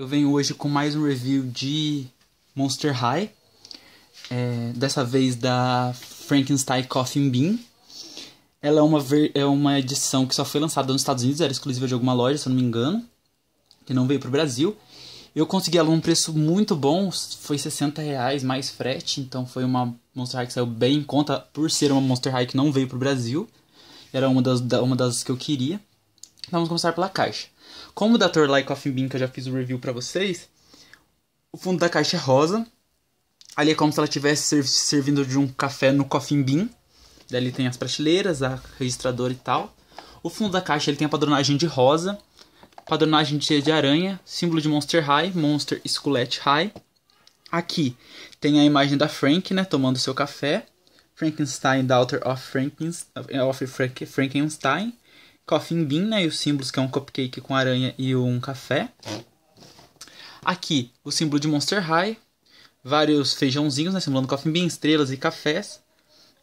Eu venho hoje com mais um review de Monster High, é, dessa vez da Frankenstein Coffin Bean. Ela é uma, é uma edição que só foi lançada nos Estados Unidos, era exclusiva de alguma loja, se eu não me engano, que não veio para o Brasil. Eu consegui ela num preço muito bom, foi 60 reais mais frete, então foi uma Monster High que saiu bem em conta, por ser uma Monster High que não veio para o Brasil. Era uma das, uma das que eu queria. Vamos começar pela caixa. Como o da Torlai Coffee Bean, que eu já fiz o review para vocês, o fundo da caixa é rosa. Ali é como se ela estivesse servindo de um café no Coffee Bean. Dali tem as prateleiras, a registradora e tal. O fundo da caixa ele tem a padronagem de rosa, padronagem de, de aranha, símbolo de Monster High, Monster Skullet High. Aqui tem a imagem da Frank, né, tomando seu café. Frankenstein, Daughter of, of Frankenstein. Coffee Bean, né? E os símbolos, que é um cupcake com aranha e um café. Aqui, o símbolo de Monster High. Vários feijãozinhos, né? Simulando Coffee Bean, estrelas e cafés.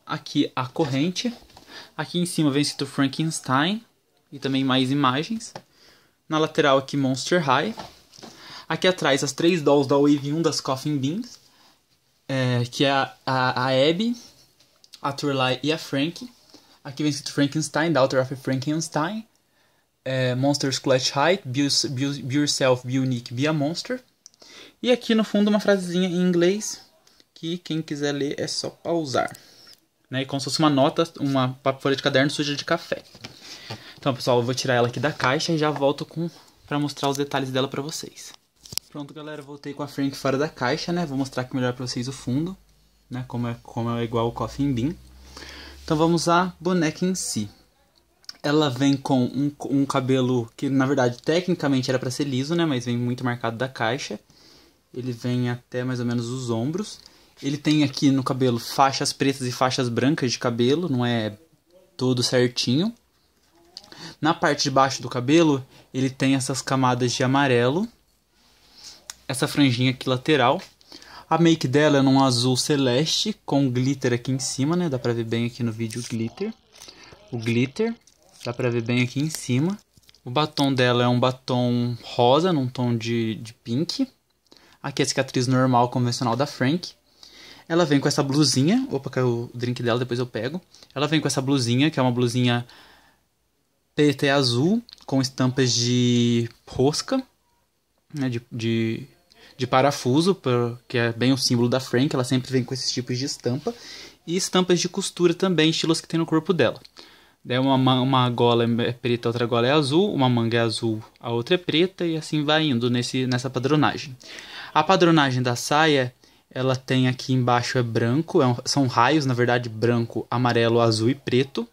Aqui, a corrente. Aqui em cima vem escrito Frankenstein. E também mais imagens. Na lateral aqui, Monster High. Aqui atrás, as três dolls da Wave 1 das Coffin Beans. É, que é a, a, a Abby, a Turlai e a Frank. Aqui vem escrito Frankenstein, The Author of Frankenstein. É, Monsters Clutch Height, be, be, be, Yourself, Be Unique, Be a Monster. E aqui no fundo uma frasezinha em inglês que quem quiser ler é só pausar. Né? E como se fosse uma nota, uma folha de caderno suja de café. Então, pessoal, eu vou tirar ela aqui da caixa e já volto com para mostrar os detalhes dela para vocês. Pronto, galera, voltei com a Frank fora da caixa, né? Vou mostrar aqui melhor para vocês o fundo, né? Como é, como é igual o Coffin Bean. Então vamos à boneca em si. Ela vem com um, um cabelo que, na verdade, tecnicamente era para ser liso, né? Mas vem muito marcado da caixa. Ele vem até mais ou menos os ombros. Ele tem aqui no cabelo faixas pretas e faixas brancas de cabelo, não é todo certinho. Na parte de baixo do cabelo, ele tem essas camadas de amarelo, essa franjinha aqui lateral a make dela é num azul celeste com glitter aqui em cima, né? Dá pra ver bem aqui no vídeo o glitter. O glitter, dá pra ver bem aqui em cima. O batom dela é um batom rosa num tom de, de pink. Aqui é a cicatriz normal convencional da Frank. Ela vem com essa blusinha. Opa, caiu o drink dela, depois eu pego. Ela vem com essa blusinha, que é uma blusinha preta e azul, com estampas de rosca, né, de, de de parafuso, que é bem o símbolo da Frank, ela sempre vem com esses tipos de estampa, e estampas de costura também, estilos que tem no corpo dela. É uma, uma gola é, é preta, outra gola é azul, uma manga é azul, a outra é preta, e assim vai indo nesse, nessa padronagem. A padronagem da saia, ela tem aqui embaixo é branco, é um, são raios, na verdade, branco, amarelo, azul e preto.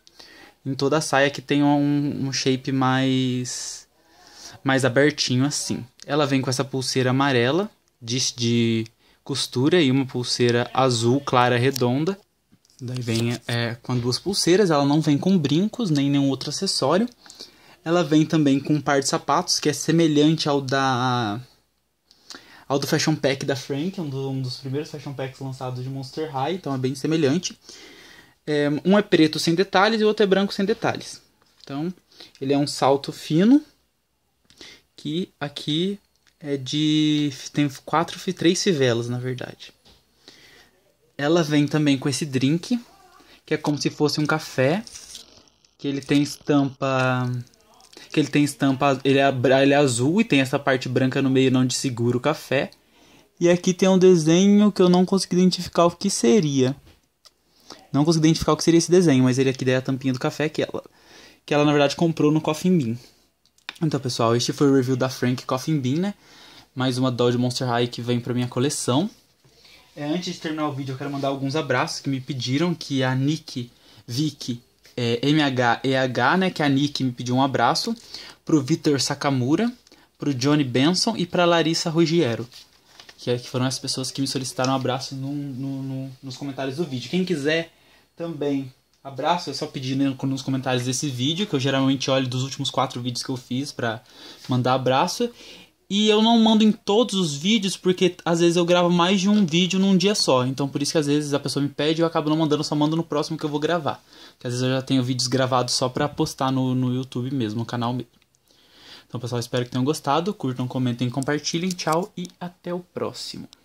Em toda a saia que tem um, um shape mais mais abertinho assim. Ela vem com essa pulseira amarela de, de costura e uma pulseira azul clara redonda. Daí vem é, com duas pulseiras, ela não vem com brincos nem nenhum outro acessório. Ela vem também com um par de sapatos que é semelhante ao da ao do Fashion Pack da Frank, um, do, um dos primeiros Fashion Packs lançados de Monster High, então é bem semelhante. É, um é preto sem detalhes e o outro é branco sem detalhes. Então, ele é um salto fino, aqui é de tem quatro, três fivelas na verdade. Ela vem também com esse drink, que é como se fosse um café, que ele tem estampa que ele tem estampa, ele é, ele é azul e tem essa parte branca no meio não de segura o café. E aqui tem um desenho que eu não consegui identificar o que seria. Não consegui identificar o que seria esse desenho, mas ele aqui é a tampinha do café que ela, que ela na verdade comprou no Coffee Bean. Então, pessoal, este foi o review da Frank Coffin Bean, né? Mais uma Dodge Monster High que vem pra minha coleção. É, antes de terminar o vídeo, eu quero mandar alguns abraços que me pediram, que a Nick, Vicky, é, MHEH, né? Que a Nick me pediu um abraço. Pro Vitor Sakamura, pro Johnny Benson e pra Larissa Ruggiero. Que, é, que foram as pessoas que me solicitaram um abraço no, no, no, nos comentários do vídeo. Quem quiser também Abraço, eu só pedi né, nos comentários desse vídeo, que eu geralmente olho dos últimos quatro vídeos que eu fiz para mandar abraço. E eu não mando em todos os vídeos, porque às vezes eu gravo mais de um vídeo num dia só. Então por isso que às vezes a pessoa me pede e eu acabo não mandando, só mando no próximo que eu vou gravar. Porque às vezes eu já tenho vídeos gravados só pra postar no, no YouTube mesmo, no canal mesmo. Então pessoal, espero que tenham gostado. Curtam, comentem, compartilhem. Tchau e até o próximo.